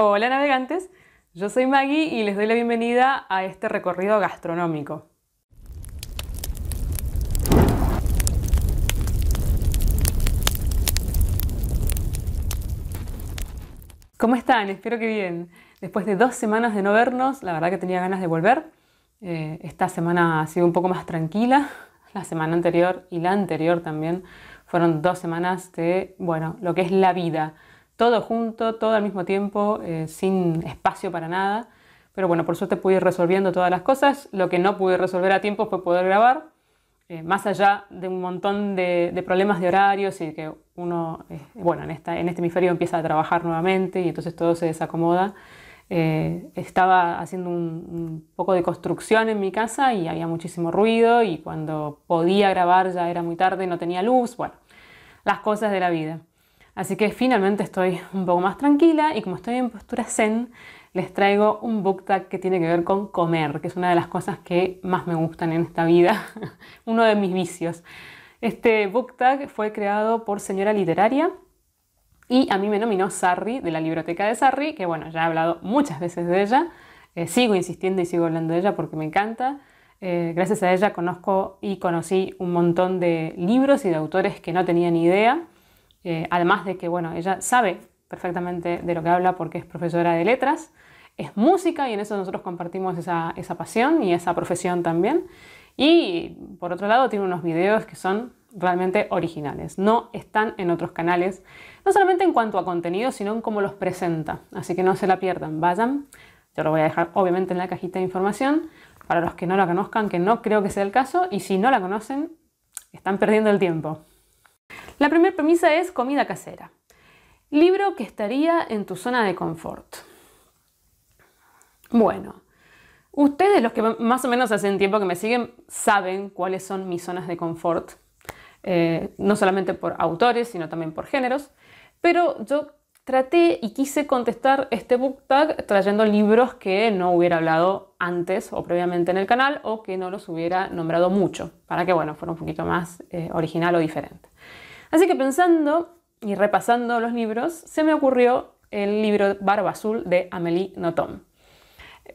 Hola navegantes, yo soy Maggie y les doy la bienvenida a este recorrido gastronómico. ¿Cómo están? Espero que bien. Después de dos semanas de no vernos, la verdad que tenía ganas de volver. Eh, esta semana ha sido un poco más tranquila. La semana anterior y la anterior también fueron dos semanas de, bueno, lo que es la vida todo junto, todo al mismo tiempo, eh, sin espacio para nada. Pero bueno, por suerte pude ir resolviendo todas las cosas. Lo que no pude resolver a tiempo fue poder grabar, eh, más allá de un montón de, problemas de horarios y que uno, eh, bueno, en, este hemisferio empieza a trabajar nuevamente y entonces todo se desacomoda. estaba haciendo un, poco de construcción en mi casa y había muchísimo ruido y cuando podía grabar ya era muy tarde, no tenía luz, bueno, las cosas de la vida. Así que finalmente estoy un poco más tranquila y como estoy en postura zen, les traigo un book tag que tiene que ver con comer, que es una de las cosas que más me gustan en esta vida, uno de mis vicios. Este book tag fue creado por Señora Literaria y a mí me nominó Sarri de la Biblioteca de Sarri, que bueno, ya he hablado muchas veces de ella, eh, sigo insistiendo y sigo hablando de ella porque me encanta. Eh, gracias a ella conozco y conocí un montón de libros y de autores que no tenía ni idea. Eh, además de que, bueno, ella sabe perfectamente de lo que habla porque es profesora de letras, es música y en eso nosotros compartimos esa, esa pasión y esa profesión también. Y por otro lado tiene unos videos que son realmente originales, no están en otros canales, no solamente en cuanto a contenido, sino en cómo los presenta. Así que no se la pierdan, vayan. Yo lo voy a dejar obviamente en la cajita de información para los que no la conozcan, que no creo que sea el caso, y si no la conocen, están perdiendo el tiempo. La primera premisa es comida casera. Libro que estaría en tu zona de confort. Bueno, ustedes los que más o menos hacen tiempo que me siguen saben cuáles son mis zonas de confort, eh, no solamente por autores, sino también por géneros, pero yo traté y quise contestar este book tag trayendo libros que no hubiera hablado antes o previamente en el canal o que no los hubiera nombrado mucho, para que bueno, fuera un poquito más eh, original o diferente. Así que pensando y repasando los libros, se me ocurrió el libro Barba Azul de Amélie Nothomb.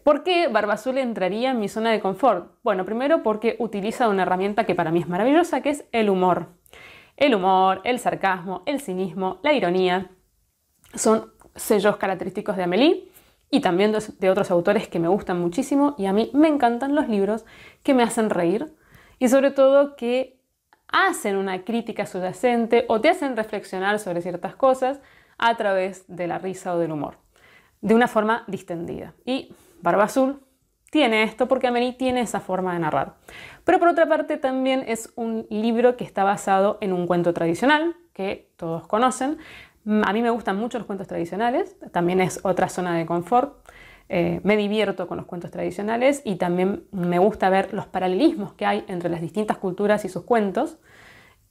¿Por qué Barba Azul entraría en mi zona de confort? Bueno, primero porque utiliza una herramienta que para mí es maravillosa, que es el humor. El humor, el sarcasmo, el cinismo, la ironía, son sellos característicos de Amélie y también de otros autores que me gustan muchísimo y a mí me encantan los libros que me hacen reír y sobre todo que hacen una crítica subyacente o te hacen reflexionar sobre ciertas cosas a través de la risa o del humor, de una forma distendida. Y Barba Azul tiene esto porque Amélie tiene esa forma de narrar. Pero por otra parte también es un libro que está basado en un cuento tradicional que todos conocen, a mí me gustan mucho los cuentos tradicionales, también es otra zona de confort. Eh, me divierto con los cuentos tradicionales y también me gusta ver los paralelismos que hay entre las distintas culturas y sus cuentos.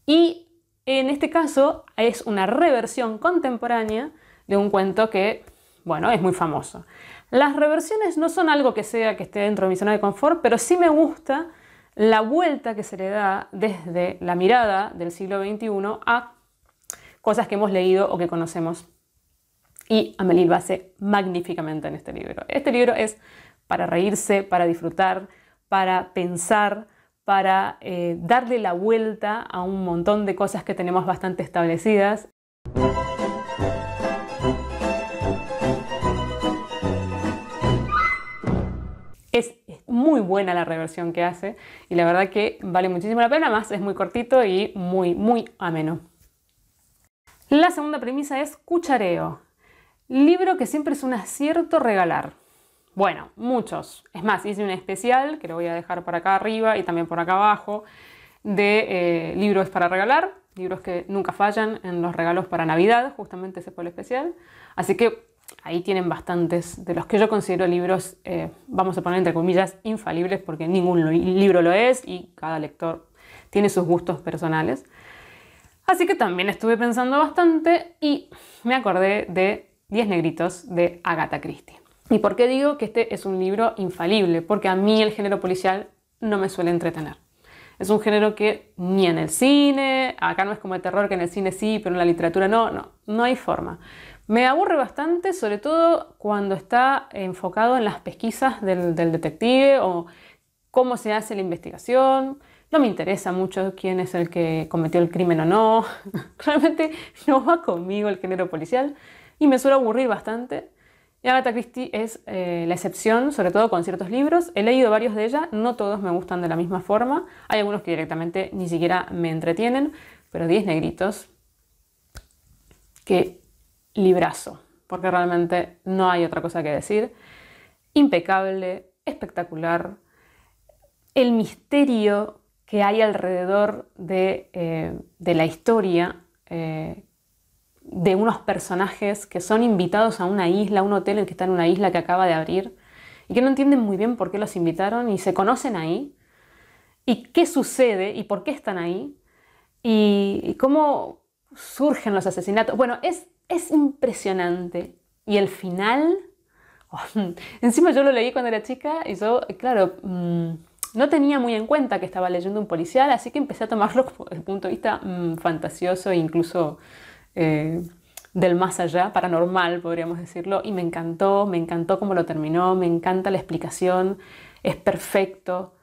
Y en este caso es una reversión contemporánea de un cuento que, bueno, es muy famoso. Las reversiones no son algo que sea que esté dentro de mi zona de confort, pero sí me gusta la vuelta que se le da desde la mirada del siglo XXI a cosas que hemos leído o que conocemos. Y Amelie lo hace magníficamente en este libro. Este libro es para reírse, para disfrutar, para pensar, para eh, darle la vuelta a un montón de cosas que tenemos bastante establecidas. Es muy buena la reversión que hace y la verdad que vale muchísimo la pena, más es muy cortito y muy, muy ameno. La segunda premisa es cuchareo. Libro que siempre es un acierto regalar. Bueno, muchos. Es más, hice un especial que lo voy a dejar por acá arriba y también por acá abajo de eh, libros para regalar, libros que nunca fallan en los regalos para Navidad, justamente ese fue el especial. Así que ahí tienen bastantes de los que yo considero libros, eh, vamos a poner entre comillas, infalibles, porque ningún libro lo es y cada lector tiene sus gustos personales. Así que también estuve pensando bastante y me acordé de Diez Negritos de Agatha Christie. ¿Y por qué digo que este es un libro infalible? Porque a mí el género policial no me suele entretener. Es un género que ni en el cine, acá no es como el terror que en el cine sí, pero en la literatura no, no, no hay forma. Me aburre bastante, sobre todo cuando está enfocado en las pesquisas del, del detective o cómo se hace la investigación no me interesa mucho quién es el que cometió el crimen o no, realmente no va conmigo el género policial y me suele aburrir bastante. Y Agatha Christie es eh, la excepción, sobre todo con ciertos libros. He leído varios de ella, no todos me gustan de la misma forma. Hay algunos que directamente ni siquiera me entretienen, pero 10 negritos. Qué librazo, porque realmente no hay otra cosa que decir. Impecable, espectacular. El misterio que hay alrededor de, eh, la historia eh, de unos personajes que son invitados a una isla, a un hotel en que está en una isla que acaba de abrir y que no entienden muy bien por qué los invitaron y se conocen ahí y qué sucede y por qué están ahí y, cómo surgen los asesinatos. Bueno, es, es impresionante y el final... encima yo lo leí cuando era chica y yo, claro, mm, no tenía muy en cuenta que estaba leyendo un policial, así que empecé a tomarlo desde el punto de vista mm, fantasioso e incluso eh, del más allá, paranormal, podríamos decirlo, y me encantó, me encantó cómo lo terminó, me encanta la explicación, es perfecto,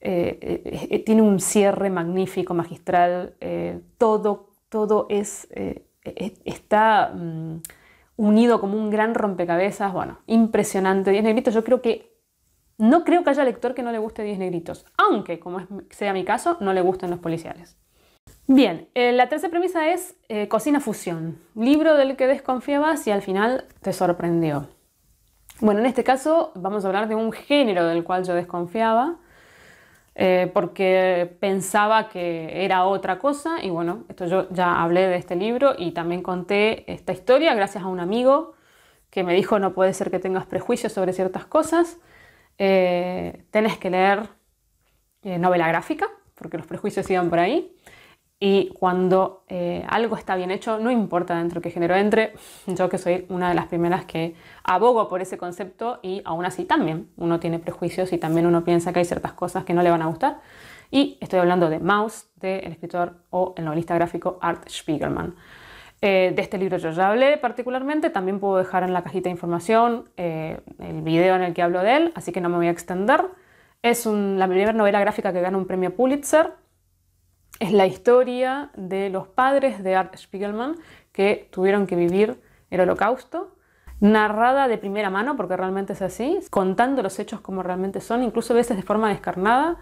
eh, eh, tiene un cierre magnífico, magistral, todo, todo es, está... Mm, unido como un gran rompecabezas, bueno, impresionante. y en el mito yo creo que no creo que haya lector que no le guste 10 negritos, aunque, como sea mi caso, no le gusten los policiales. Bien, eh, la tercera premisa es eh, Cocina Fusión, libro del que desconfiabas y al final te sorprendió. Bueno, en este caso vamos a hablar de un género del cual yo desconfiaba, eh, porque pensaba que era otra cosa y bueno, esto yo ya hablé de este libro y también conté esta historia gracias a un amigo que me dijo no puede ser que tengas prejuicios sobre ciertas cosas. Eh, tenés que leer eh, novela gráfica, porque los prejuicios iban por ahí. Y cuando eh, algo está bien hecho, no importa dentro qué género entre, yo que soy una de las primeras que abogo por ese concepto y aún así también uno tiene prejuicios y también uno piensa que hay ciertas cosas que no le van a gustar. Y estoy hablando de Maus, del el escritor o el novelista gráfico Art Spiegelman. Eh, de este libro yo ya hablé particularmente, también puedo dejar en la cajita de información eh, el video en el que hablo de él, así que no me voy a extender. Es la primera novela gráfica que gana un premio Pulitzer. Es la historia de los padres de Art Spiegelman que tuvieron que vivir el holocausto, narrada de primera mano, porque realmente es así, contando los hechos como realmente son, incluso a veces de forma descarnada,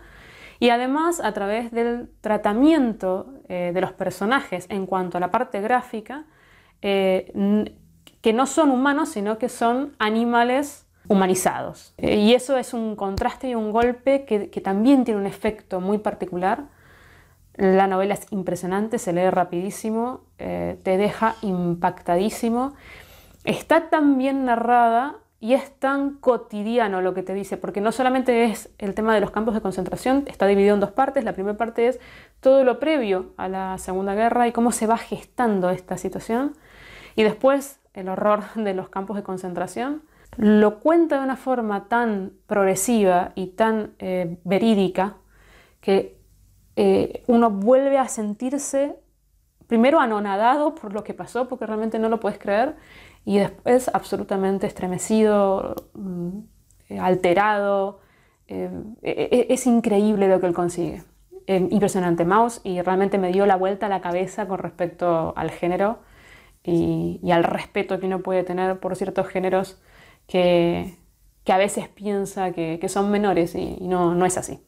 y además, a través del tratamiento eh, de los personajes en cuanto a la parte gráfica, eh, que no son humanos, sino que son animales humanizados. Eh, y eso es un contraste y un golpe que, también tiene un efecto muy particular. La novela es impresionante, se lee rapidísimo, te deja impactadísimo. Está tan bien narrada y es tan cotidiano lo que te dice, porque no solamente es el tema de los campos de concentración, está dividido en dos partes. La primera parte es todo lo previo a la Segunda Guerra y cómo se va gestando esta situación. Y después el horror de los campos de concentración. Lo cuenta de una forma tan progresiva y tan eh, verídica que eh, uno vuelve a sentirse primero anonadado por lo que pasó, porque realmente no lo puedes creer, y después absolutamente estremecido, mm, alterado. Eh, e, e, es increíble lo que él consigue. Eh, impresionante Mouse y realmente me dio la vuelta a la cabeza con respecto al género y, al respeto que uno puede tener por ciertos géneros que, a veces piensa que, son menores y, no, no es así.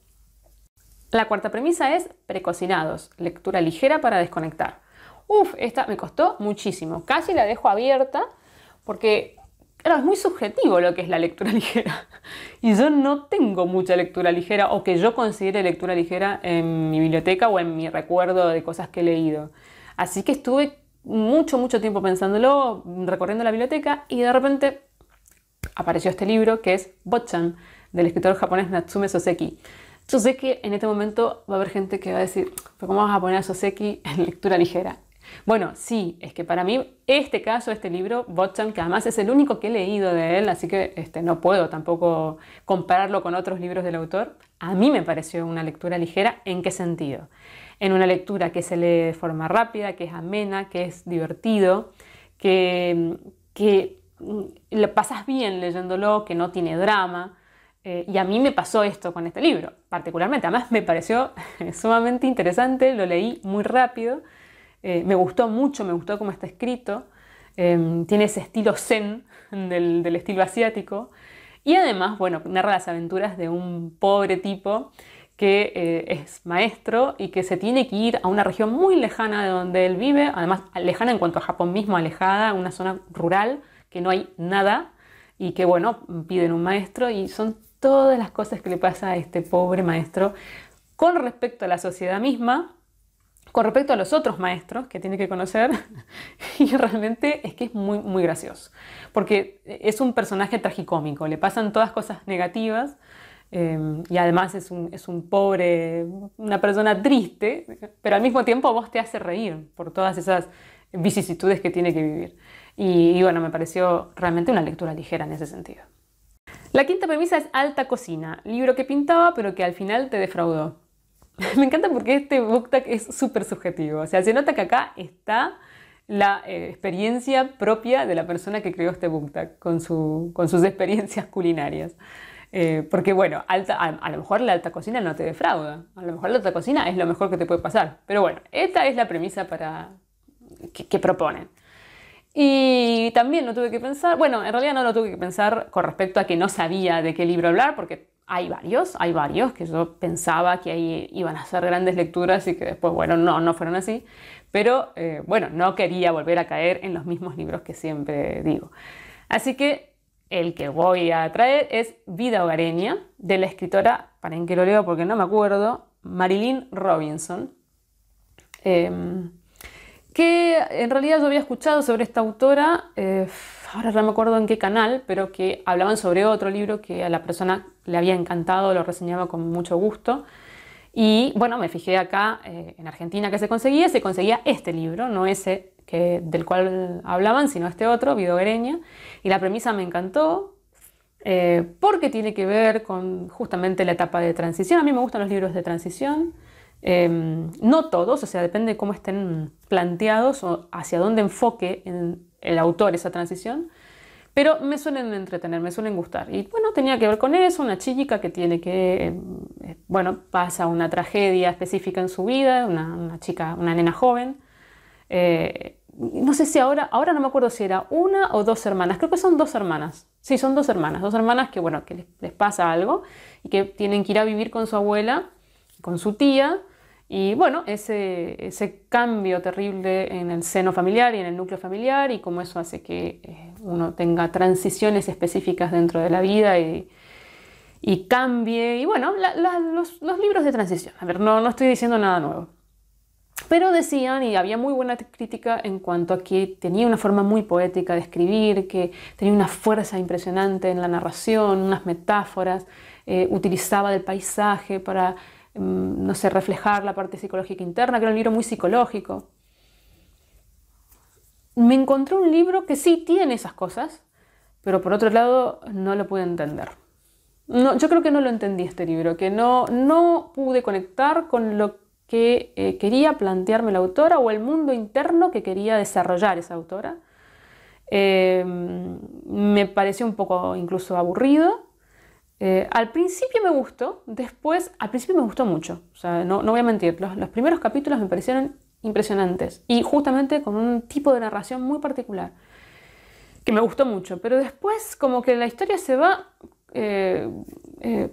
La cuarta premisa es precocinados, lectura ligera para desconectar. Uf, esta me costó muchísimo. Casi la dejo abierta porque era es muy subjetivo lo que es la lectura ligera. Y yo no tengo mucha lectura ligera o que yo considere lectura ligera en mi biblioteca o en mi recuerdo de cosas que he leído. Así que estuve mucho, mucho tiempo pensándolo, recorriendo la biblioteca y de repente apareció este libro que es Botchan, del escritor japonés Natsume Soseki. Yo sé que en este momento va a haber gente que va a decir, cómo vas a poner a Soseki en lectura ligera? Bueno, sí, es que para mí este caso, este libro, Botchan, que además es el único que he leído de él, así que este, no puedo tampoco compararlo con otros libros del autor, a mí me pareció una lectura ligera. ¿En qué sentido? En una lectura que se lee de forma rápida, que es amena, que es divertido, que, mm, lo pasas bien leyéndolo, que no tiene drama. Eh, y a mí me pasó esto con este libro, particularmente. Además me pareció sumamente interesante, lo leí muy rápido eh, me gustó mucho, me gustó cómo está escrito. Eh, tiene ese estilo zen del, estilo asiático. Y además, bueno, narra las aventuras de un pobre tipo que eh, es maestro y que se tiene que ir a una región muy lejana de donde él vive, además lejana en cuanto a Japón mismo, alejada, una zona rural que no hay nada y que bueno, piden un maestro y son todas las cosas que le pasa a este pobre maestro con respecto a la sociedad misma con respecto a los otros maestros que tiene que conocer, y realmente es que es muy, muy gracioso, porque es un personaje tragicómico, le pasan todas cosas negativas, em, y además es un, pobre, una persona triste, pero al mismo tiempo vos te hace reír por todas esas vicisitudes que tiene que vivir. y bueno, me pareció realmente una lectura ligera en ese sentido. La quinta premisa es Alta Cocina, libro que pintaba pero que al final te defraudó. me encanta porque este booktag es súper subjetivo. O sea, se nota que acá está la eh, experiencia propia de la persona que creó este booktag con, su, con sus experiencias culinarias. Eh, porque bueno, a, lo mejor la alta cocina no te defrauda, a lo mejor la alta cocina es lo mejor que te puede pasar. Pero bueno, esta es la premisa para que, proponen. Y también no tuve que pensar, bueno, en realidad no lo tuve que pensar con respecto a que no sabía de qué libro hablar, porque hay varios, hay varios que yo pensaba que ahí iban a ser grandes lecturas y que después, bueno, no, no fueron así. Pero eh, bueno, no quería volver a caer en los mismos libros que siempre digo. Así que el que voy a traer es Vida hogareña, de la escritora, para en que lo leo porque no me acuerdo, Marilyn Robinson. Em, que en realidad yo había escuchado sobre esta autora. Eh, ahora no me acuerdo en qué canal, pero que hablaban sobre otro libro que a la persona le había encantado, lo reseñaba con mucho gusto. Y bueno, me fijé acá eh, en Argentina que se conseguía, se conseguía este libro, no ese que, del cual hablaban, sino este otro, Vidoguereña. Y la premisa me encantó eh, porque tiene que ver con justamente la etapa de transición. A mí me gustan los libros de transición. Em, no todos, o sea, depende de cómo estén planteados o hacia dónde enfoque en el autor esa transición, pero me suelen entretener, me suelen gustar. Y bueno, tenía que ver con eso, una chica que tiene que, eh, eh, bueno, pasa una tragedia específica en su vida, una, chica, una nena joven. Eh, no sé si ahora, ahora no me acuerdo si era una o dos hermanas, creo que son dos hermanas. Sí, son dos hermanas, dos hermanas que, bueno, que les pasa algo y que tienen que ir a vivir con su abuela, con su tía, y bueno, ese, ese, cambio terrible en el seno familiar y en el núcleo familiar y cómo eso hace que eh, uno tenga transiciones específicas dentro de la vida y, cambie. Y bueno, los, libros de transición. A ver, no, no estoy diciendo nada nuevo. Pero decían, y había muy buena crítica en cuanto a que tenía una forma muy poética de escribir, que tenía una fuerza impresionante en la narración, unas metáforas, eh, utilizaba del paisaje para Em, no sé, reflejar la parte psicológica interna, que era un libro muy psicológico. Me encontré un libro que sí tiene esas cosas, pero por otro lado no lo pude entender. No, yo creo que no lo entendí este libro, que no, pude conectar con lo que eh, quería plantearme la autora o el mundo interno que quería desarrollar esa autora. Em, me pareció un poco incluso aburrido, eh, al principio me gustó, después, al principio me gustó mucho, no, voy a mentir, los, primeros capítulos me parecieron impresionantes y justamente con un tipo de narración muy particular, que me gustó mucho, pero después como que la historia se va, eh, eh,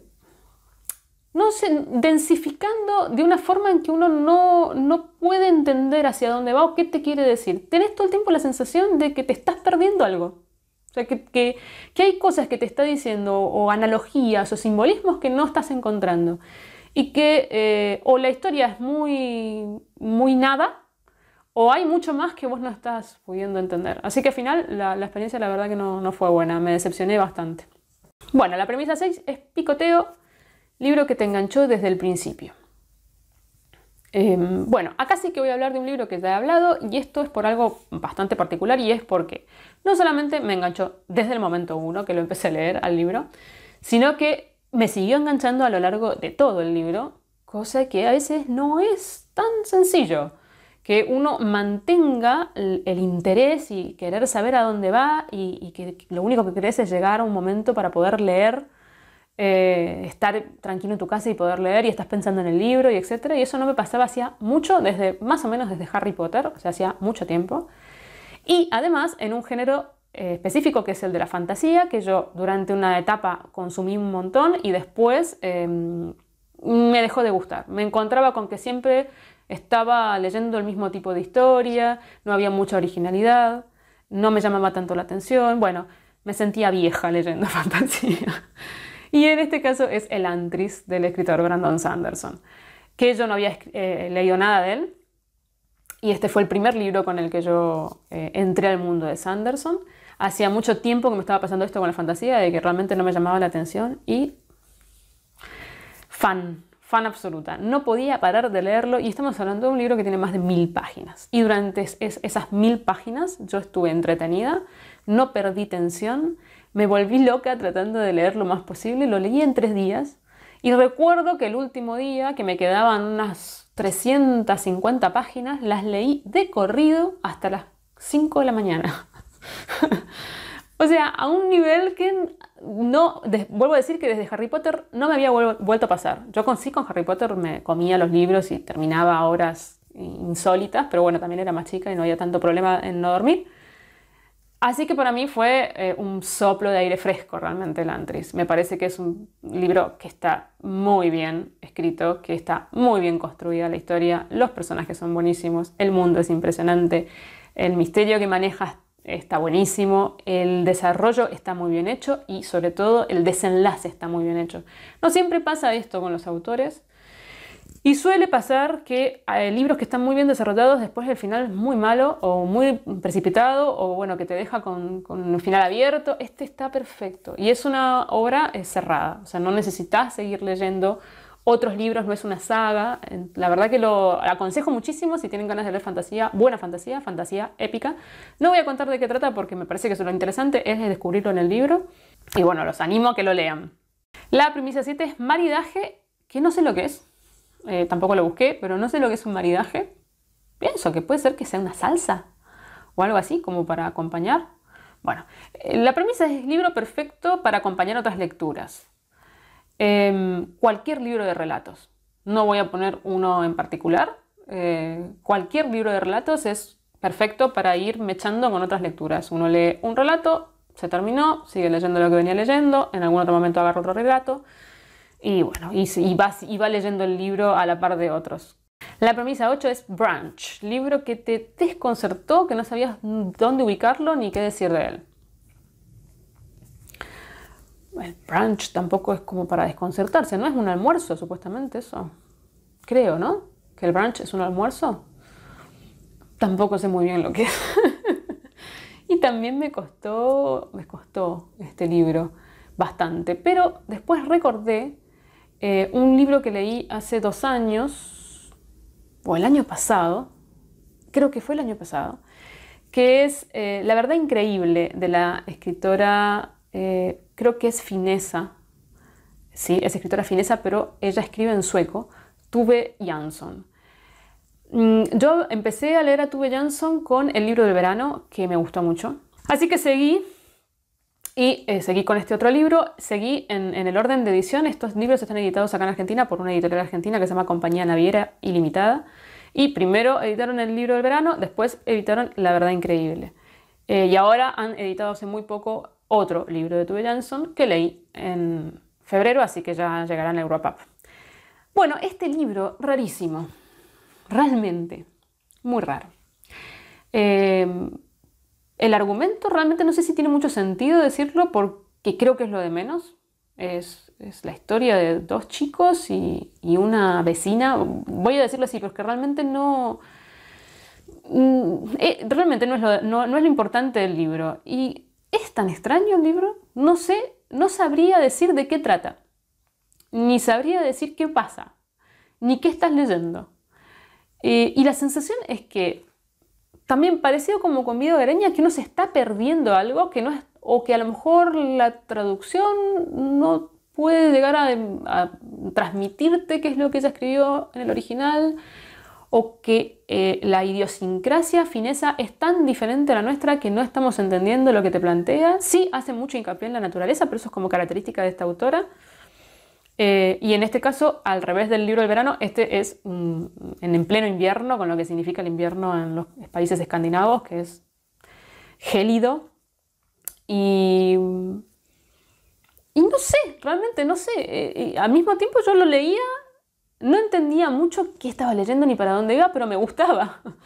no sé, densificando de una forma en que uno no, no puede entender hacia dónde va o qué te quiere decir. Tenés todo el tiempo la sensación de que te estás perdiendo algo que, hay cosas que te está diciendo o analogías o simbolismos que no estás encontrando. Y que eh, o la historia es muy, muy nada o hay mucho más que vos no estás pudiendo entender. Así que al final la, experiencia la verdad que no, no fue buena, me decepcioné bastante. Bueno, la premisa 6 es picoteo, libro que te enganchó desde el principio. Em, bueno, acá sí que voy a hablar de un libro que ya he hablado y esto es por algo bastante particular y es porque no solamente me enganchó desde el momento uno que lo empecé a leer al libro, sino que me siguió enganchando a lo largo de todo el libro, cosa que a veces no es tan sencillo, que uno mantenga el, interés y querer saber a dónde va y, que lo único que crees es llegar a un momento para poder leer eh, estar tranquilo en tu casa y poder leer y estás pensando en el libro y etcétera. Y eso no me pasaba hacía mucho, desde más o menos desde Harry Potter, o sea, hacía mucho tiempo. Y además en un género eh, específico que es el de la fantasía, que yo durante una etapa consumí un montón y después em, me dejó de gustar. Me encontraba con que siempre estaba leyendo el mismo tipo de historia, no había mucha originalidad, no me llamaba tanto la atención, bueno, me sentía vieja leyendo fantasía. Y en este caso es El Antris del escritor Brandon Sanderson, que yo no había eh, leído nada de él. Y este fue el primer libro con el que yo eh, entré al mundo de Sanderson. Hacía mucho tiempo que me estaba pasando esto con la fantasía, de que realmente no me llamaba la atención y fan, fan absoluta. No podía parar de leerlo y estamos hablando de un libro que tiene más de mil páginas. Y durante esas mil páginas yo estuve entretenida, no perdí tensión, me volví loca tratando de leer lo más posible, lo leí en tres días y recuerdo que el último día, que me quedaban unas 350 páginas, las leí de corrido hasta las 5 de la mañana. o sea, a un nivel que no, vuelvo a decir que desde Harry Potter no me había vuelto a pasar. Yo con sí con Harry Potter me comía los libros y terminaba horas insólitas, pero bueno, también era más chica y no había tanto problema en no dormir. Así que para mí fue eh, un soplo de aire fresco realmente Antris, Me parece que es un libro que está muy bien escrito, que está muy bien construida la historia, los personajes son buenísimos, el mundo es impresionante, el misterio que manejas está buenísimo, el desarrollo está muy bien hecho y sobre todo el desenlace está muy bien hecho. No siempre pasa esto con los autores, y suele pasar que hay eh, libros que están muy bien desarrollados, después el final es muy malo o muy precipitado o bueno, que te deja con, un final abierto. Este está perfecto y es una obra eh, cerrada, o sea, no necesitas seguir leyendo otros libros, no es una saga. La verdad que lo aconsejo muchísimo si tienen ganas de leer fantasía, buena fantasía, fantasía épica. No voy a contar de qué trata porque me parece que lo interesante es descubrirlo en el libro. Y bueno, los animo a que lo lean. La premisa 7 es maridaje, que no sé lo que es. Eh, tampoco lo busqué, pero no sé lo que es un maridaje. Pienso que puede ser que sea una salsa o algo así, como para acompañar. Bueno, eh, la premisa es libro perfecto para acompañar otras lecturas. Em, cualquier libro de relatos. No voy a poner uno en particular. Eh, cualquier libro de relatos es perfecto para ir mechando con otras lecturas. Uno lee un relato, se terminó, sigue leyendo lo que venía leyendo, en algún otro momento agarra otro relato, y bueno, y, va, leyendo el libro a la par de otros. La premisa 8 es Branch, libro que te desconcertó, que no sabías dónde ubicarlo ni qué decir de él. El brunch tampoco es como para desconcertarse, ¿no? Es un almuerzo, supuestamente eso. Creo, ¿no? Que el brunch es un almuerzo. Tampoco sé muy bien lo que es. y también me costó, me costó este libro bastante, pero después recordé eh, un libro que leí hace dos años, o el año pasado, creo que fue el año pasado, que es eh, La verdad increíble de la escritora, eh, creo que es finesa, sí, es escritora finesa, pero ella escribe en sueco, Tuve Jansson. Mm, yo empecé a leer a Tuve Jansson con el libro del verano, que me gustó mucho. Así que seguí y eh, seguí con este otro libro, seguí en, el orden de edición. Estos libros están editados acá en Argentina por una editorial argentina que se llama Compañía Naviera Ilimitada. Y primero editaron el libro del verano, después editaron La Verdad Increíble. Eh, y ahora han editado hace muy poco otro libro de Tuve Jansson que leí en febrero, así que ya llegará en Europa. Bueno, este libro, rarísimo, realmente, muy raro. Eh, el argumento realmente no sé si tiene mucho sentido decirlo porque creo que es lo de menos. Es, la historia de dos chicos y, una vecina. Voy a decirlo así, porque realmente no... Mm, eh, realmente no es, lo, importante del libro. Y es tan extraño el libro. No sé, no sabría decir de qué trata. Ni sabría decir qué pasa. Ni qué estás leyendo. Eh, y la sensación es que también parecido como con de Gareña, que uno se está perdiendo algo que no es, o que a lo mejor la traducción no puede llegar a, transmitirte qué es lo que ella escribió en el original, o que eh, la idiosincrasia finesa es tan diferente a la nuestra que no estamos entendiendo lo que te plantea. Sí, hace mucho hincapié en la naturaleza, pero eso es como característica de esta autora. Eh, y en este caso, al revés del libro del verano, este es mm, en pleno invierno, con lo que significa el invierno en los países escandinavos, que es gélido. Y, no sé, realmente no sé. Eh, al mismo tiempo yo lo leía, no entendía mucho qué estaba leyendo ni para dónde iba, pero me gustaba.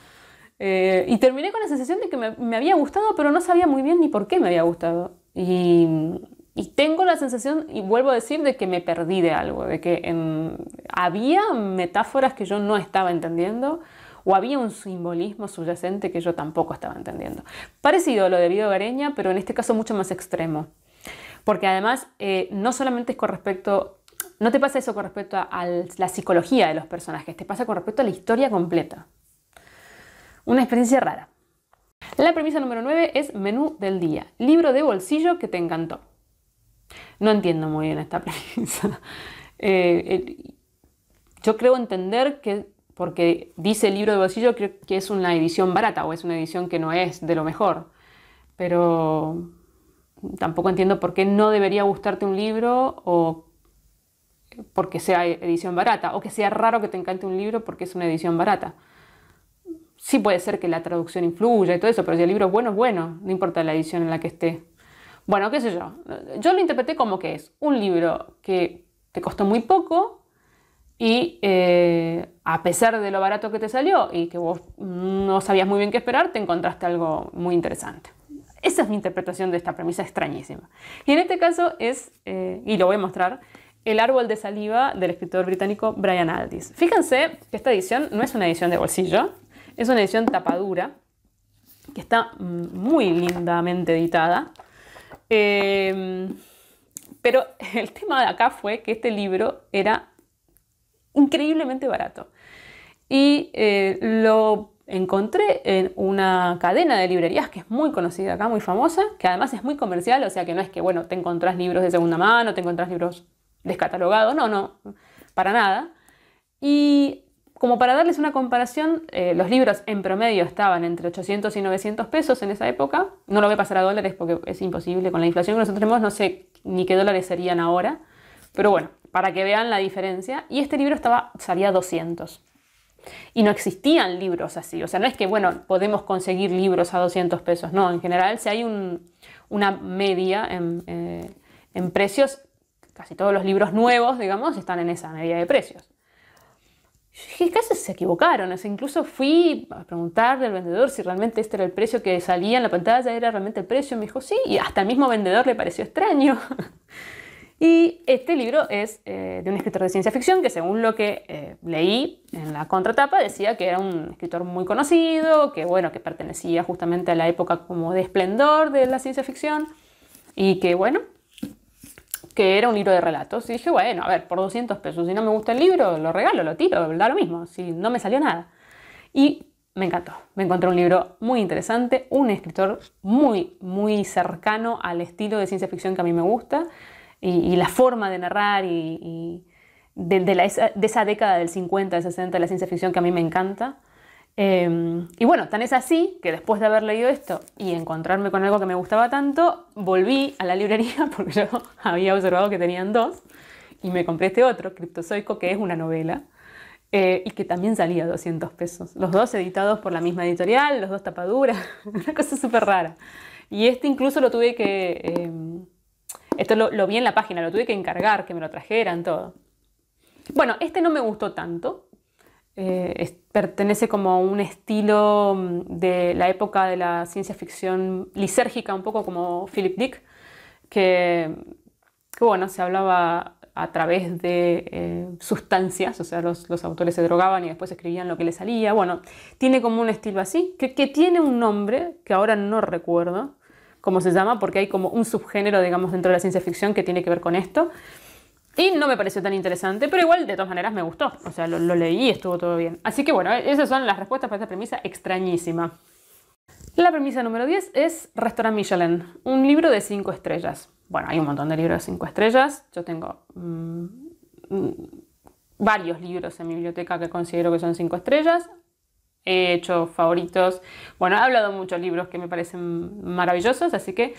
Eh, y terminé con la sensación de que me, me había gustado, pero no sabía muy bien ni por qué me había gustado. Y y tengo la sensación, y vuelvo a decir, de que me perdí de algo, de que había metáforas que yo no estaba entendiendo o había un simbolismo subyacente que yo tampoco estaba entendiendo. Parecido a lo de Vido Gareña, pero en este caso mucho más extremo. Porque además, eh, no solamente es con respecto, no te pasa eso con respecto a la psicología de los personajes, te pasa con respecto a la historia completa. Una experiencia rara. La premisa número 9 es menú del día, libro de bolsillo que te encantó. No entiendo muy bien esta prensa. Eh, yo creo entender que, porque dice el libro de bolsillo, creo que es una edición barata o es una edición que no es de lo mejor. Pero tampoco entiendo por qué no debería gustarte un libro o porque sea edición barata, o que sea raro que te encante un libro porque es una edición barata. Sí puede ser que la traducción influya y todo eso, pero si el libro es bueno, es bueno, no importa la edición en la que esté. Bueno, qué sé yo. Yo lo interpreté como que es un libro que te costó muy poco y eh, a pesar de lo barato que te salió y que vos no sabías muy bien qué esperar, te encontraste algo muy interesante. Esa es mi interpretación de esta premisa extrañísima. Y en este caso es, eh, y lo voy a mostrar, el árbol de saliva del escritor británico Brian Aldiss. Fíjense que esta edición no es una edición de bolsillo, es una edición tapadura, que está mm, muy lindamente editada. Em, pero el tema de acá fue que este libro era increíblemente barato. Y eh, lo encontré en una cadena de librerías que es muy conocida acá, muy famosa, que además es muy comercial, o sea que no es que, bueno, te encontrás libros de segunda mano, te encontrás libros descatalogados, no, no, para nada. Y como para darles una comparación, eh, los libros en promedio estaban entre 800 y 900 pesos en esa época. No lo voy a pasar a dólares porque es imposible con la inflación que nosotros tenemos, no sé ni qué dólares serían ahora. Pero bueno, para que vean la diferencia. Y este libro estaba, salía a 200. Y no existían libros así. O sea, no es que, bueno, podemos conseguir libros a 200 pesos. No, en general, si hay una media en, eh, en precios, casi todos los libros nuevos, digamos, están en esa media de precios. Y casi se equivocaron. incluso fui a preguntarle al vendedor si realmente este era el precio que salía en la pantalla, era realmente el precio. Me dijo, sí, y hasta el mismo vendedor le pareció extraño. y este libro es eh, de un escritor de ciencia ficción que según lo que eh, leí en la contratapa decía que era un escritor muy conocido, que bueno, que pertenecía justamente a la época como de esplendor de la ciencia ficción y que bueno, que era un libro de relatos. Y dije, bueno, a ver, por 200 pesos, si no me gusta el libro, lo regalo, lo tiro, da lo mismo, si no me salió nada. Y me encantó, me encontré un libro muy interesante, un escritor muy, muy cercano al estilo de ciencia ficción que a mí me gusta y, la forma de narrar y, de, de, esa década del 50, del 60 de la ciencia ficción que a mí me encanta. Em, y bueno, tan es así que después de haber leído esto y encontrarme con algo que me gustaba tanto, volví a la librería porque yo había observado que tenían dos y me compré este otro, Criptozoico, que es una novela eh, y que también salía a 200 pesos. Los dos editados por la misma editorial, los dos tapaduras, una cosa súper rara. Y este incluso lo tuve que... Em, esto lo vi en la página, lo tuve que encargar, que me lo trajeran, todo. Bueno, este no me gustó tanto, eh, pertenece como a un estilo mm, de la época de la ciencia ficción lisérgica, un poco como Philip Dick, que, bueno, se hablaba a través de eh, sustancias, o sea, los, autores se drogaban y después escribían lo que les salía. Bueno, tiene como un estilo así, que, que, tiene un nombre que ahora no recuerdo cómo se llama, porque hay como un subgénero, digamos, dentro de la ciencia ficción que tiene que ver con esto. Y no me pareció tan interesante, pero igual de todas maneras me gustó. O sea, lo, leí y estuvo todo bien. Así que bueno, esas son las respuestas para esta premisa extrañísima. La premisa número 10 es Restaurant Michelin, un libro de 5 estrellas. Bueno, hay un montón de libros de 5 estrellas. Yo tengo mm, mm, varios libros en mi biblioteca que considero que son 5 estrellas. He hecho favoritos. Bueno, he hablado de muchos libros que me parecen maravillosos, así que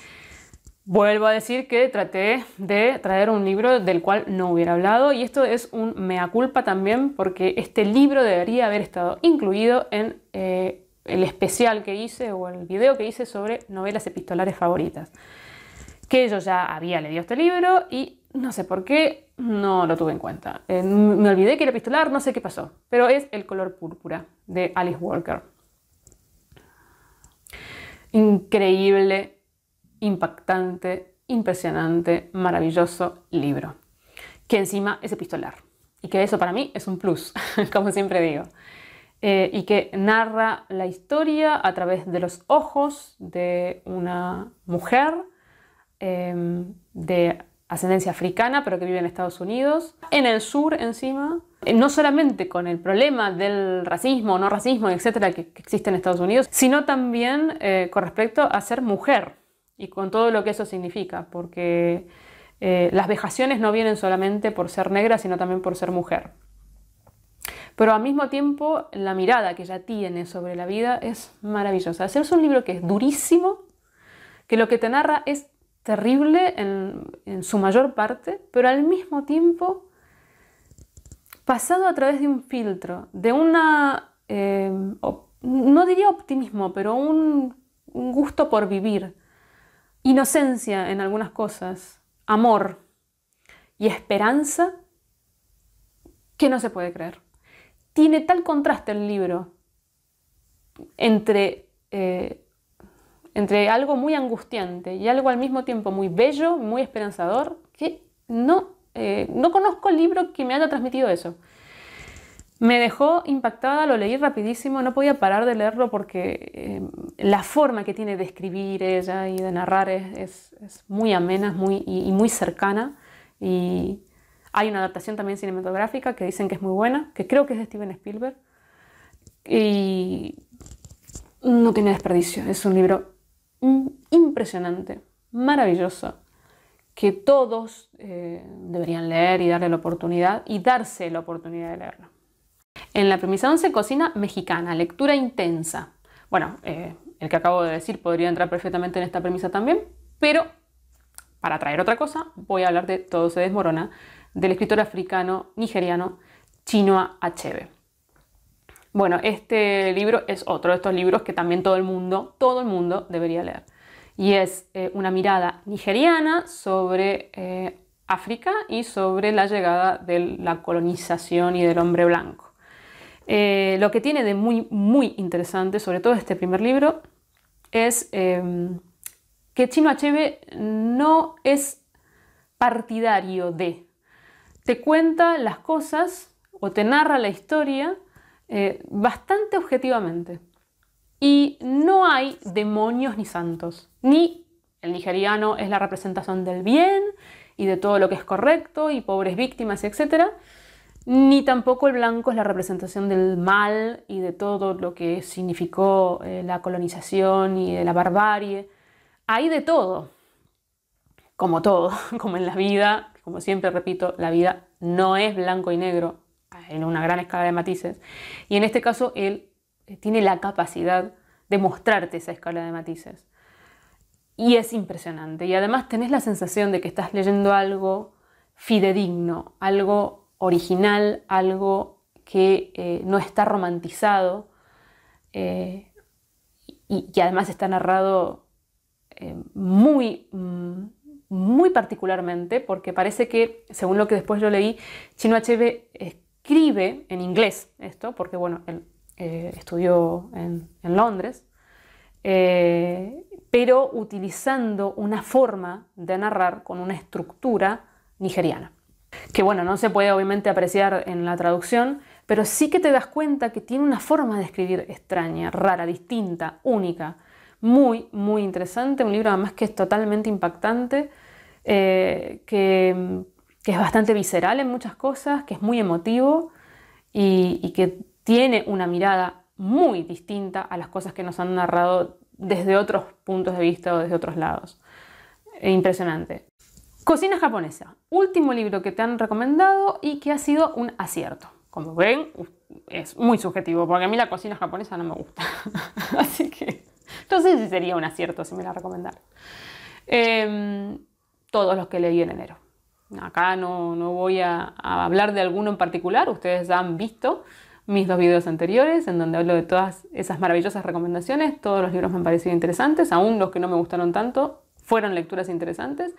Vuelvo a decir que traté de traer un libro del cual no hubiera hablado y esto es un mea culpa también porque este libro debería haber estado incluido en eh, el especial que hice o el video que hice sobre novelas epistolares favoritas. Que yo ya había leído este libro y no sé por qué no lo tuve en cuenta. Eh, me olvidé que era epistolar, no sé qué pasó, pero es El color púrpura de Alice Walker. Increíble impactante, impresionante, maravilloso libro, que encima es epistolar y que eso para mí es un plus, como siempre digo, eh, y que narra la historia a través de los ojos de una mujer em, de ascendencia africana, pero que vive en Estados Unidos, en el sur encima, eh, no solamente con el problema del racismo, no racismo, etcétera, que, existe en Estados Unidos, sino también eh, con respecto a ser mujer y con todo lo que eso significa, porque eh, las vejaciones no vienen solamente por ser negra, sino también por ser mujer. Pero al mismo tiempo, la mirada que ella tiene sobre la vida es maravillosa. Es un libro que es durísimo, que lo que te narra es terrible en, su mayor parte, pero al mismo tiempo pasado a través de un filtro, de una, eh, no diría optimismo, pero un gusto por vivir, inocencia en algunas cosas, amor y esperanza que no se puede creer. Tiene tal contraste el libro entre, eh, algo muy angustiante y algo al mismo tiempo muy bello, muy esperanzador, que no, eh, no conozco el libro que me haya transmitido eso. Me dejó impactada, lo leí rapidísimo, no podía parar de leerlo porque eh, la forma que tiene de escribir ella y de narrar es, muy amena muy, y, muy cercana. Y hay una adaptación también cinematográfica que dicen que es muy buena, que creo que es de Steven Spielberg. Y no tiene desperdicio, es un libro impresionante, maravilloso, que todos eh, deberían leer y darle la oportunidad y darse la oportunidad de leerlo. En la premisa 11, cocina mexicana, lectura intensa. Bueno, eh, el que acabo de decir podría entrar perfectamente en esta premisa también, pero para traer otra cosa voy a hablar de Todo se desmorona, del escritor africano nigeriano Chinua Achebe. Bueno, este libro es otro de estos libros que también todo el mundo, todo el mundo debería leer. Y es eh, una mirada nigeriana sobre eh, África y sobre la llegada de la colonización y del hombre blanco. Eh, lo que tiene de muy, muy interesante, sobre todo este primer libro, es em, que Chino Achebe no es partidario de. Te cuenta las cosas o te narra la historia eh, bastante objetivamente. Y no hay demonios ni santos. Ni el nigeriano es la representación del bien y de todo lo que es correcto y pobres víctimas, etc ni tampoco el blanco es la representación del mal y de todo lo que significó eh, la colonización y de la barbarie. Hay de todo, como todo, como en la vida, como siempre repito, la vida no es blanco y negro en una gran escala de matices, y en este caso él eh, tiene la capacidad de mostrarte esa escala de matices. Y es impresionante, y además tenés la sensación de que estás leyendo algo fidedigno, algo original, algo que eh, no está romantizado eh, y que además está narrado eh, muy, mm, muy particularmente, porque parece que, según lo que después yo leí, Chino Achebe escribe en inglés esto, porque bueno, él estudió en Londres, pero utilizando una forma de narrar con una estructura nigeriana que bueno, no se puede obviamente apreciar en la traducción, pero sí que te das cuenta que tiene una forma de escribir extraña, rara, distinta, única. Muy, muy interesante, un libro además que es totalmente impactante, eh, que, es bastante visceral en muchas cosas, que es muy emotivo y, y que tiene una mirada muy distinta a las cosas que nos han narrado desde otros puntos de vista o desde otros lados. Eh, impresionante. Cocina japonesa, último libro que te han recomendado y que ha sido un acierto. Como ven, es muy subjetivo, porque a mí la cocina japonesa no me gusta. Así que entonces sí sería un acierto si me la recomendaran. Em, todos los que leí en enero. Acá no, no voy a, a, hablar de alguno en particular, ustedes ya han visto mis dos videos anteriores en donde hablo de todas esas maravillosas recomendaciones, todos los libros me han parecido interesantes, aún los que no me gustaron tanto fueron lecturas interesantes,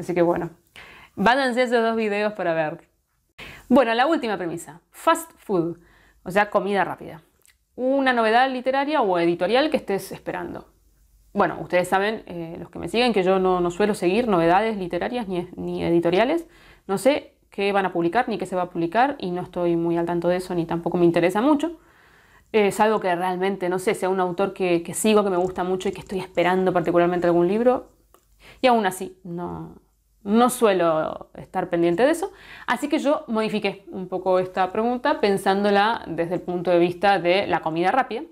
Así que bueno, váyanse esos dos videos para ver. Bueno, la última premisa, fast food, o sea, comida rápida. Una novedad literaria o editorial que estés esperando. Bueno, ustedes saben, eh, los que me siguen, que yo no, suelo seguir novedades literarias ni, editoriales. No sé qué van a publicar ni qué se va a publicar y no estoy muy al tanto de eso ni tampoco me interesa mucho. Eh, es algo que realmente, no sé, sea un autor que, que, sigo, que me gusta mucho y que estoy esperando particularmente algún libro. Y aún así, no, no suelo estar pendiente de eso, así que yo modifiqué un poco esta pregunta pensándola desde el punto de vista de la comida rápida.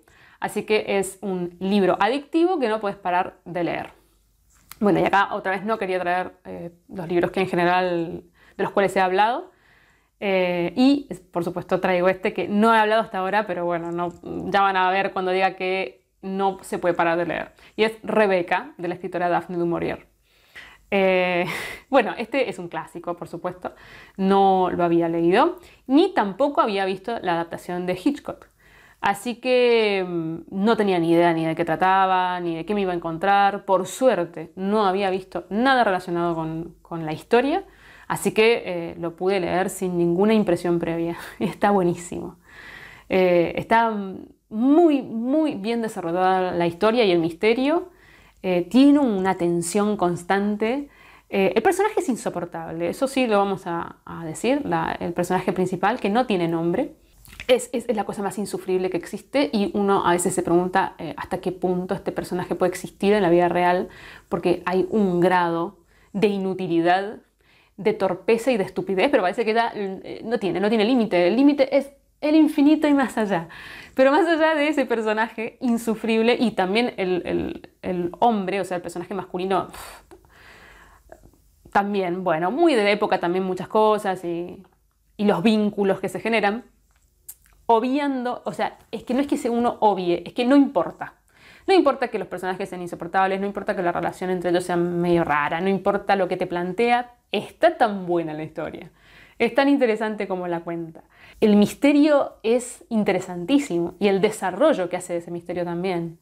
Así que es un libro adictivo que no puedes parar de leer. Bueno, y acá otra vez no quería traer eh, los libros que en general de los cuales he hablado. Eh, y por supuesto traigo este que no he hablado hasta ahora, pero bueno, no, ya van a ver cuando diga que no se puede parar de leer. Y es Rebeca, de la escritora Daphne du Maurier. Eh, bueno, este es un clásico, por supuesto, no lo había leído, ni tampoco había visto la adaptación de Hitchcock. Así que mm, no tenía ni idea ni de qué trataba, ni de qué me iba a encontrar. Por suerte, no había visto nada relacionado con, la historia, así que eh, lo pude leer sin ninguna impresión previa. está buenísimo. Eh, está mm, muy, muy bien desarrollada la historia y el misterio. Eh, tiene una tensión constante. Eh, el personaje es insoportable, eso sí lo vamos a, decir, el personaje principal que no tiene nombre. Es, es, la cosa más insufrible que existe y uno a veces se pregunta eh, hasta qué punto este personaje puede existir en la vida real porque hay un grado de inutilidad, de torpeza y de estupidez, pero parece que no tiene, no tiene límite. El límite es el infinito y más allá. Pero más allá de ese personaje insufrible y también el, hombre, o sea, el personaje masculino, también, bueno, muy de la época también muchas cosas y, y los vínculos que se generan, obviando, o sea, es que no es que uno obvie, es que no importa. No importa que los personajes sean insoportables, no importa que la relación entre ellos sea medio rara, no importa lo que te plantea, está tan buena la historia. Es tan interesante como la cuenta. El misterio es interesantísimo y el desarrollo que hace de ese misterio también.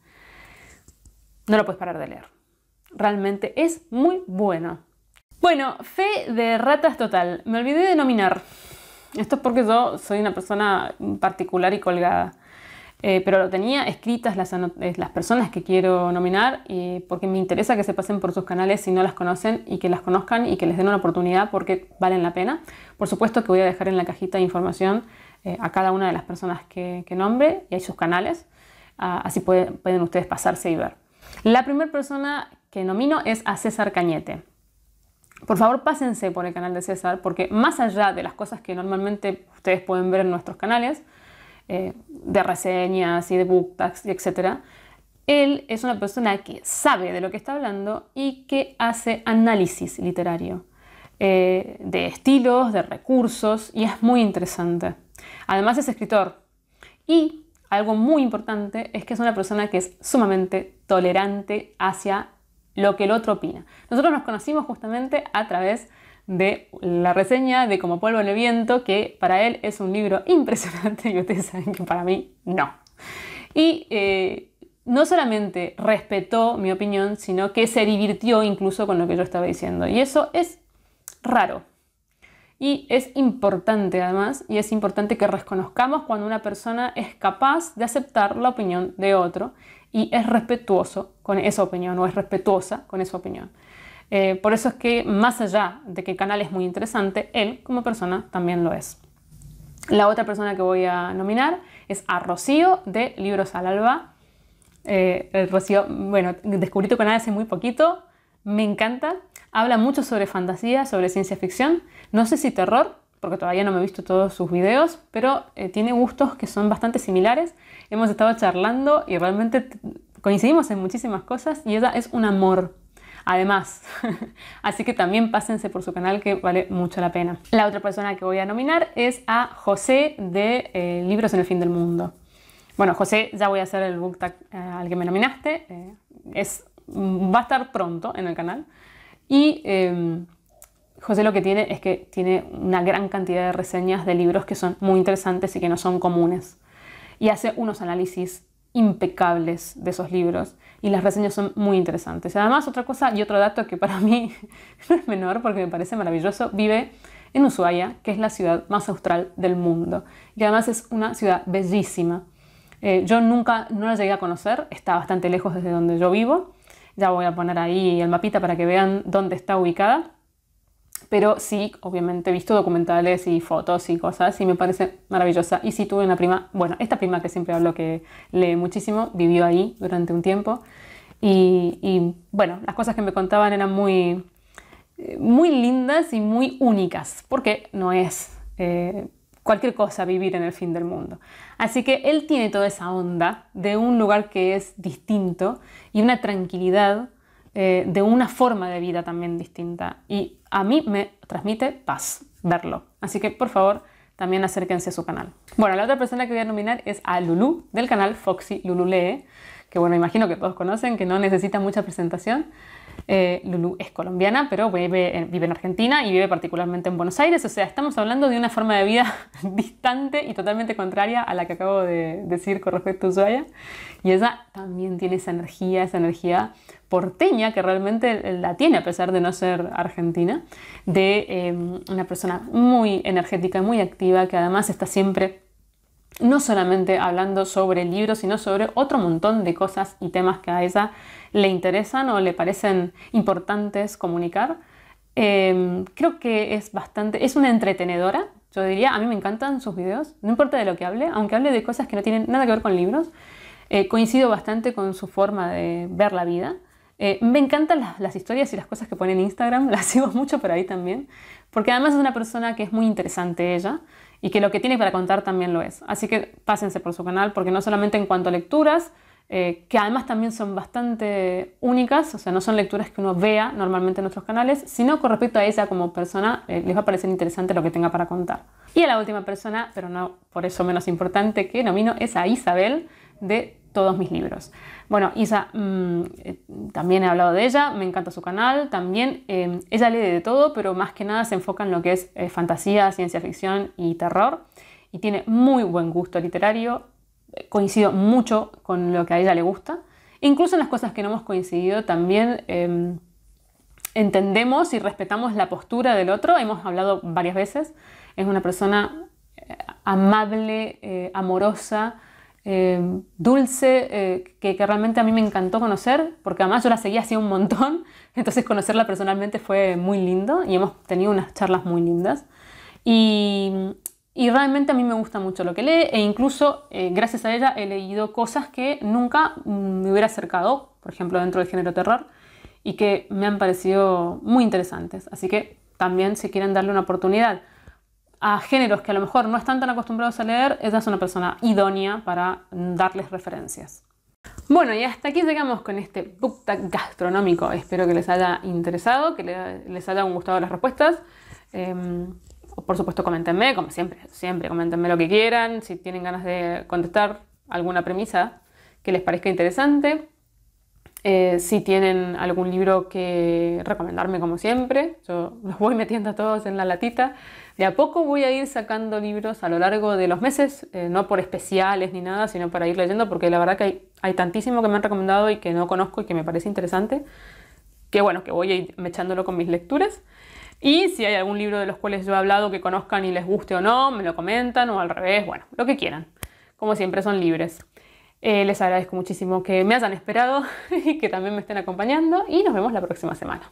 No lo puedes parar de leer. Realmente es muy bueno. Bueno, fe de ratas total. Me olvidé de nominar. Esto es porque yo soy una persona particular y colgada. Eh, pero lo tenía escritas las, eh, las personas que quiero nominar y porque me interesa que se pasen por sus canales si no las conocen y que las conozcan y que les den una oportunidad porque valen la pena. Por supuesto que voy a dejar en la cajita de información eh, a cada una de las personas que, que nombre y hay sus canales, ah, así pueden ustedes pasarse y ver. La primera persona que nomino es a César Cañete. Por favor, pásense por el canal de César porque más allá de las cosas que normalmente ustedes pueden ver en nuestros canales, eh, de reseñas y de book y etc. Él es una persona que sabe de lo que está hablando y que hace análisis literario eh, de estilos, de recursos y es muy interesante. Además es escritor y algo muy importante es que es una persona que es sumamente tolerante hacia lo que el otro opina. Nosotros nos conocimos justamente a través de de la reseña de Como Polvo en el Viento, que para él es un libro impresionante y ustedes saben que para mí no. Y eh, no solamente respetó mi opinión, sino que se divirtió incluso con lo que yo estaba diciendo. Y eso es raro. Y es importante además, y es importante que reconozcamos cuando una persona es capaz de aceptar la opinión de otro y es respetuoso con esa opinión o es respetuosa con esa opinión. Eh, por eso es que más allá de que el canal es muy interesante, él como persona también lo es. La otra persona que voy a nominar es a Rocío de Libros al Alba. Eh, eh, Rocío, bueno, descubrí tu canal hace muy poquito, me encanta. Habla mucho sobre fantasía, sobre ciencia ficción, no sé si terror, porque todavía no me he visto todos sus videos, pero tiene gustos que son bastante similares. Hemos estado charlando y realmente coincidimos en muchísimas cosas y ella es un amor además. Así que también pásense por su canal que vale mucho la pena. La otra persona que voy a nominar es a José de eh, Libros en el Fin del Mundo. Bueno, José, ya voy a hacer el book tag eh, al que me nominaste. Eh, es, mm, va a estar pronto en el canal. Y em, José lo que tiene es que tiene una gran cantidad de reseñas de libros que son muy interesantes y que no son comunes. Y hace unos análisis impecables de esos libros y las reseñas son muy interesantes. Además, otra cosa y otro dato que para mí no es menor porque me parece maravilloso, vive en Ushuaia, que es la ciudad más austral del mundo y además es una ciudad bellísima. Eh, yo nunca, no la llegué a conocer, está bastante lejos desde donde yo vivo. Ya voy a poner ahí el mapita para que vean dónde está ubicada pero sí, obviamente he visto documentales y fotos y cosas y me parece maravillosa. Y sí tuve una prima, bueno, esta prima que siempre hablo que lee muchísimo, vivió ahí durante un tiempo y, bueno, las cosas que me contaban eran muy, eh, muy lindas y muy únicas, porque no es eh, cualquier cosa vivir en el fin del mundo. Así que él tiene toda esa onda de un lugar que es distinto y una tranquilidad eh, de una forma de vida también distinta. Y a mí me transmite paz verlo. Así que por favor, también acérquense a su canal. Bueno, la otra persona que voy a nominar es a Lulu del canal Foxy Lulu que bueno, imagino que todos conocen, que no necesita mucha presentación. Eh, Lulu es colombiana, pero vive, en Argentina y vive particularmente en Buenos Aires. O sea, estamos hablando de una forma de vida distante y totalmente contraria a la que acabo de decir con respecto a Ushuaia. Y ella también tiene esa energía, esa energía porteña que realmente la tiene a pesar de no ser argentina, de eh, una persona muy energética, muy activa, que además está siempre no solamente hablando sobre libros, sino sobre otro montón de cosas y temas que a ella le interesan o le parecen importantes comunicar. Em, creo que es bastante, es una entretenedora, yo diría, a mí me encantan sus videos, no importa de lo que hable, aunque hable de cosas que no tienen nada que ver con libros, eh, coincido bastante con su forma de ver la vida. Eh, me encantan las, las, historias y las cosas que pone en Instagram, las sigo mucho por ahí también, porque además es una persona que es muy interesante ella y que lo que tiene para contar también lo es. Así que pásense por su canal porque no solamente en cuanto a lecturas, eh, que además también son bastante únicas, o sea, no son lecturas que uno vea normalmente en nuestros canales, sino con respecto a ella como persona, eh, les va a parecer interesante lo que tenga para contar. Y a la última persona, pero no por eso menos importante que nomino, es a Isabel de todos mis libros. Bueno, Isa, mm, eh, también he hablado de ella, me encanta su canal, también em, ella lee de todo, pero más que nada se enfoca en lo que es eh, fantasía, ciencia ficción y terror, y tiene muy buen gusto literario, eh, coincido mucho con lo que a ella le gusta, incluso en las cosas que no hemos coincidido también... Em, entendemos y respetamos la postura del otro, hemos hablado varias veces, es una persona amable, amorosa, eh, dulce, eh, que, realmente a mí me encantó conocer, porque además yo la seguía hacía un montón, entonces conocerla personalmente fue muy lindo y hemos tenido unas charlas muy lindas. Y, realmente a mí me gusta mucho lo que lee e incluso eh, gracias a ella he leído cosas que nunca mm, me hubiera acercado, por ejemplo, dentro del género terror, y que me han parecido muy interesantes. Así que también si quieren darle una oportunidad a géneros que a lo mejor no están tan acostumbrados a leer, ella es una persona idónea para darles referencias. Bueno, y hasta aquí llegamos con este book gastronómico. Espero que les haya interesado, que les hayan gustado las respuestas. Em, por supuesto, coméntenme, como siempre, siempre, coméntenme lo que quieran, si tienen ganas de contestar alguna premisa que les parezca interesante. Eh, si tienen algún libro que recomendarme, como siempre, yo los voy metiendo a todos en la latita. De a poco voy a ir sacando libros a lo largo de los meses, eh, no por especiales ni nada, sino para ir leyendo, porque la verdad que hay, tantísimo que me han recomendado y que no conozco y que me parece interesante, que bueno, que voy a ir mechándolo con mis lecturas. Y si hay algún libro de los cuales yo he hablado que conozcan y les guste o no, me lo comentan o al revés, bueno, lo que quieran. Como siempre, son libres. Eh, les agradezco muchísimo que me hayan esperado y que también me estén acompañando y nos vemos la próxima semana.